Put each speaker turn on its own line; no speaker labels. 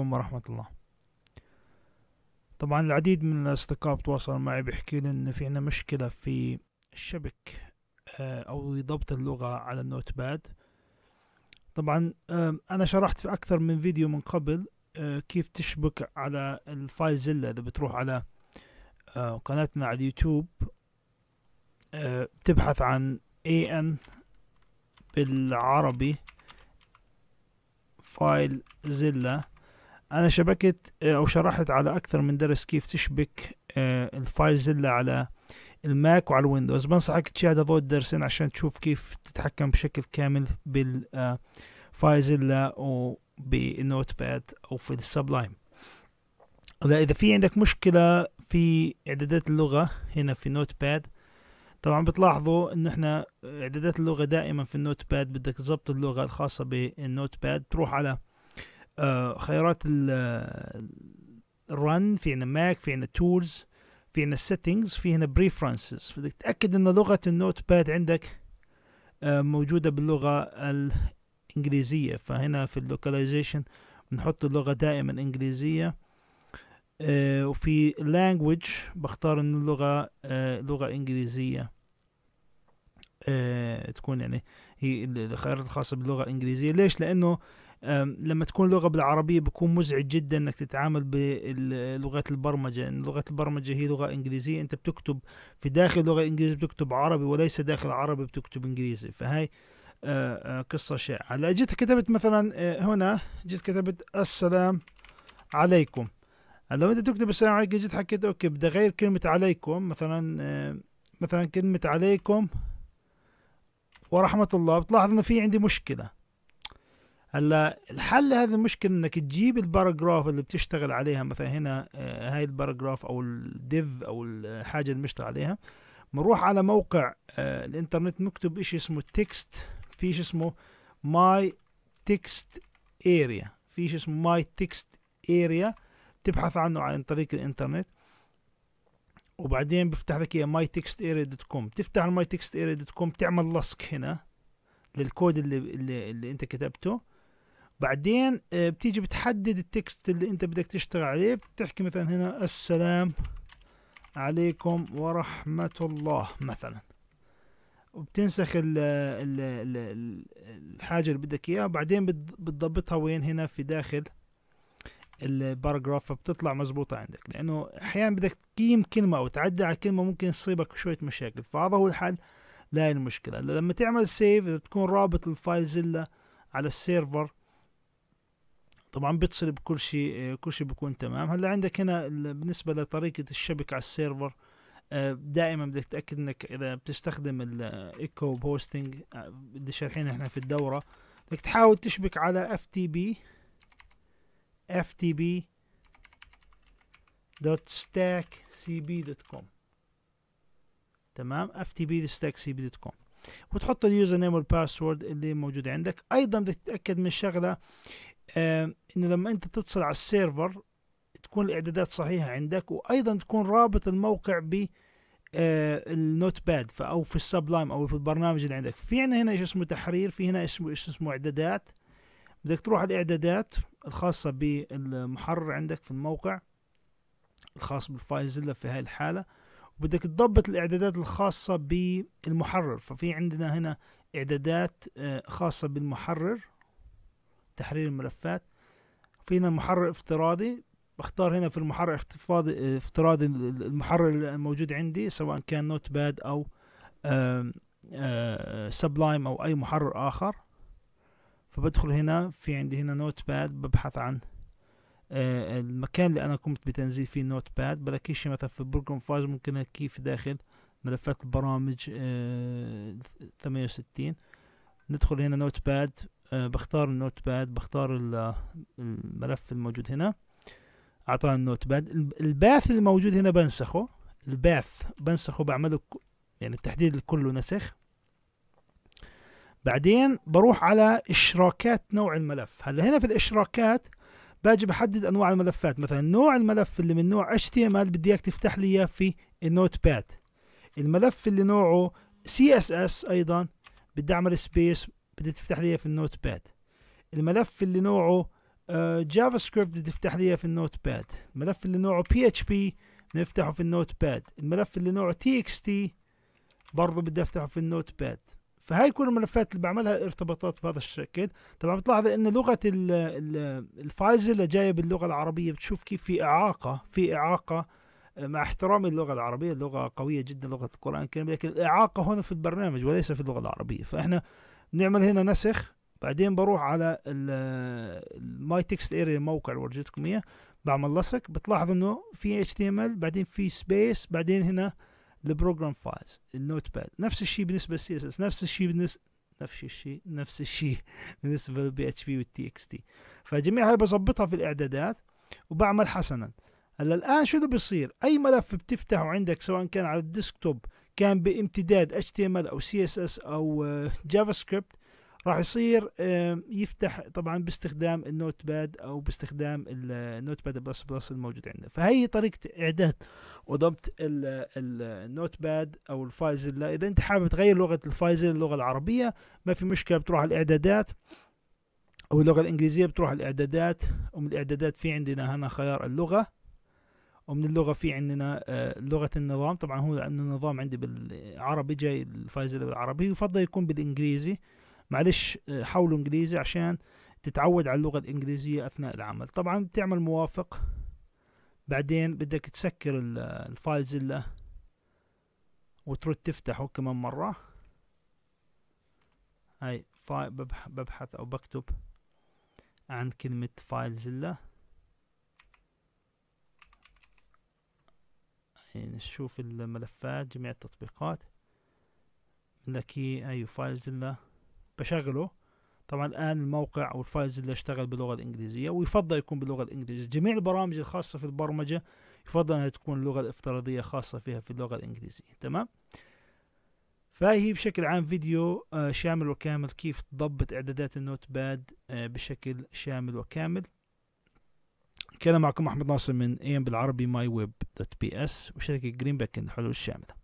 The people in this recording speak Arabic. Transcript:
عليكم ورحمة الله طبعا العديد من الأصدقاء تواصلوا معي بيحكي لي إن في عنا مشكلة في الشبك آه، أو ضبط اللغة على النوت باد طبعا أنا شرحت في أكثر من فيديو من قبل آه، كيف تشبك على الفايل الفايزيلا إذا بتروح على آه، قناتنا على اليوتيوب تبحث عن اي ان بالعربي فايل زلة انا شبكت آه، او شرحت على اكثر من درس كيف تشبك آه، الفايلزilla على الماك وعلى الويندوز بنصحك تشاهد هذول الدرسين عشان تشوف كيف تتحكم بشكل كامل بالفايزيلا آه، وبالنوت باد او في السبلايم هلا اذا في عندك مشكله في اعدادات اللغه هنا في نوت باد طبعا بتلاحظوا ان احنا اعدادات اللغه دائما في النوت باد بدك تظبط اللغه الخاصه بالنوت باد تروح على آه، خيارات الرن آه، في عنا ماك في عنا تولز في عنا settings في هنا بريفرنسز بدك تتاكد ان لغه النوت باد عندك آه، موجوده باللغه الانجليزيه فهنا في اللوكاليزيشن بنحط اللغه دائما انجليزيه وفي language بختار ان اللغه لغه انجليزيه آه، تكون يعني هي الخيارات الخاصه باللغه الانجليزيه ليش لانه لما تكون لغه بالعربيه بكون مزعج جدا انك تتعامل بلغات البرمجه ان لغه البرمجه هي لغه انجليزيه انت بتكتب في داخل لغه انجليزيه بتكتب عربي وليس داخل عربي بتكتب انجليزي فهي آه، آه، قصه شائعه هلا جيت كتبت مثلا هنا جيت كتبت السلام عليكم لو انت تكتب السلام عليكم جيت حكيت اوكي بدي اغير كلمه عليكم مثلا مثلا كلمه عليكم ورحمه الله بتلاحظ انه في عندي مشكله هلا الحل لهذه المشكله انك تجيب الباراجراف اللي بتشتغل عليها مثلا هنا آه، هاي الباراجراف او الديف او الحاجه اللي بنشتغل عليها بنروح على موقع آه، الانترنت نكتب إشي اسمه تكست في شيء اسمه ماي تكست اريا في شيء اسمه ماي تكست اريا تبحث عنه عن طريق الانترنت وبعدين بفتح لك اياه ماي تكست اري دوت كوم تفتح الماي تكست اري دوت كوم تعمل لصق هنا للكود اللي اللي, اللي انت كتبته بعدين آه، بتيجي بتحدد التكست اللي انت بدك تشتغل عليه بتحكي مثلا هنا السلام عليكم ورحمة الله مثلا وبتنسخ الـ الـ الـ الحاجة اللي بدك اياها وبعدين بتضبطها وين هنا في داخل الباراجراف فبتطلع مزبوطة عندك لأنه أحيانا بدك تقيم كلمة أو تعدى على كلمة ممكن تصيبك شوية مشاكل فهذا هو الحل لهي المشكلة لما تعمل سيف إذا بتكون رابط الفايل زلة على السيرفر طبعا بتصل بكل شيء كل شيء بيكون تمام هلا عندك هنا بالنسبة لطريقة الشبك على السيرفر آه، دائما بدك تتاكد انك اذا بتستخدم الايكو آه، بوستنج اللي شارحينه احنا في الدوره بدك تحاول تشبك على اف تي بي ftb.stackcb.com تمام ftb.stackcb.com وتحط اليوزر نيم والباسورد اللي موجود عندك ايضا بدك تتاكد من شغله آه انه لما انت تتصل على السيرفر تكون الاعدادات صحيحه عندك وايضا تكون رابط الموقع ب آه، النوت باد او في السبلايم او في البرنامج اللي عندك في عندنا هنا ايش اسمه تحرير في هنا اسمه ايش اسمه اعدادات بدك تروح على الاعدادات الخاصة بالمحرر عندك في الموقع الخاص بالفايزيلا في هاي الحالة وبدك تضبط الإعدادات الخاصة بالمحرر ففي عندنا هنا إعدادات آه، خاصة بالمحرر تحرير الملفات فينا محرر افتراضي بختار هنا في المحرر الافتراضي آه، افتراضي المحرر الموجود عندي سواء كان نوت باد او آه، سبلايم او اي محرر اخر فبدخل هنا في عندي هنا نوت باد ببحث عن آه، المكان اللي انا قمت بتنزيل فيه نوت باد شيء مثلا في بروجرام فايلز ممكن كيف في داخل ملفات البرامج آه 68 ندخل هنا نوت باد آه، بختار النوت باد بختار الملف الموجود هنا اعطاني النوت باد الباث الموجود هنا بنسخه الباث بنسخه بعمله يعني التحديد الكل نسخ بعدين بروح على اشراكات نوع الملف هلا هنا في الاشراكات باجي بحدد انواع الملفات مثلا نوع الملف اللي من نوع HTML بدي اياك تفتح لي اياه في النوت باد الملف اللي نوعه CSS ايضا بدي اعمل سبيس بدي تفتح لي في النوت باد الملف اللي نوعه آه، جافا سكريبت بدي تفتح لي في النوت باد الملف اللي نوعه بي اتش بي نفتحه في النوت باد الملف اللي نوعه تي اكس تي برضه بدي افتحه في النوت باد فهاي كل الملفات اللي بعملها ارتباطات بهذا الشكل طبعا بتلاحظ ان لغه الفايز اللي جايه باللغه العربيه بتشوف كيف في اعاقه في اعاقه آه، مع احترامي للغه العربيه اللغه قويه جدا لغه القران الكريم لكن الاعاقه هنا في البرنامج وليس في اللغه العربيه فاحنا بنعمل هنا نسخ بعدين بروح على الماي تكست اريا الموقع اللي ورجيتكم اياه بعمل لصق بتلاحظ انه في اتش تي ام ال بعدين في سبيس بعدين هنا البروجرام فايلز النوت باد نفس الشيء بالنسبه للسي اس اس نفس الشيء بالنسبه نفس الشيء نفس الشيء بالنسبه للبي اتش بي والتي اكس تي فجميعها بظبطها في الاعدادات وبعمل حسنا هلا الان شو اللي بيصير اي ملف بتفتحه عندك سواء كان على الديسكتوب كان بامتداد اتش تي ام ال او سي اس اس او جافا آه، سكريبت راح يصير يفتح طبعا باستخدام النوت باد او باستخدام النوت آه، باد بلس بلس الموجود عندنا فهي طريقه اعداد وضبط النوت باد او الفايزلا اذا انت حابب تغير لغه الفايزل اللغه العربيه ما في مشكله بتروح على الاعدادات او اللغه الانجليزيه بتروح على الاعدادات ومن الاعدادات في عندنا هنا خيار اللغه ومن اللغه في عندنا آه، لغه النظام طبعا هو النظام عندي بالعربي جاي الفايزلا بالعربي يفضل يكون بالانجليزي معلش آه، حولوا انجليزي عشان تتعود على اللغة الانجليزية اثناء العمل طبعا بتعمل موافق بعدين بدك تسكر الفايل زلة وترد تفتحه كمان مرة هاي فايل ببحث او بكتب عن كلمة فايل زلة نشوف الملفات جميع التطبيقات لكي ايوه فايل زلة بشغله طبعا الان الموقع او الفايلز اللي اشتغل باللغه الانجليزيه ويفضل يكون باللغه الانجليزيه جميع البرامج الخاصه في البرمجه يفضل انها تكون اللغه الافتراضيه خاصه فيها في اللغه الانجليزيه تمام فهي بشكل عام فيديو آه، شامل وكامل كيف تضبط اعدادات النوت باد آه، بشكل شامل وكامل كان معكم احمد ناصر من ايم بالعربي ماي ويب دوت بي اس وشركه جرين باك الحلول الشامله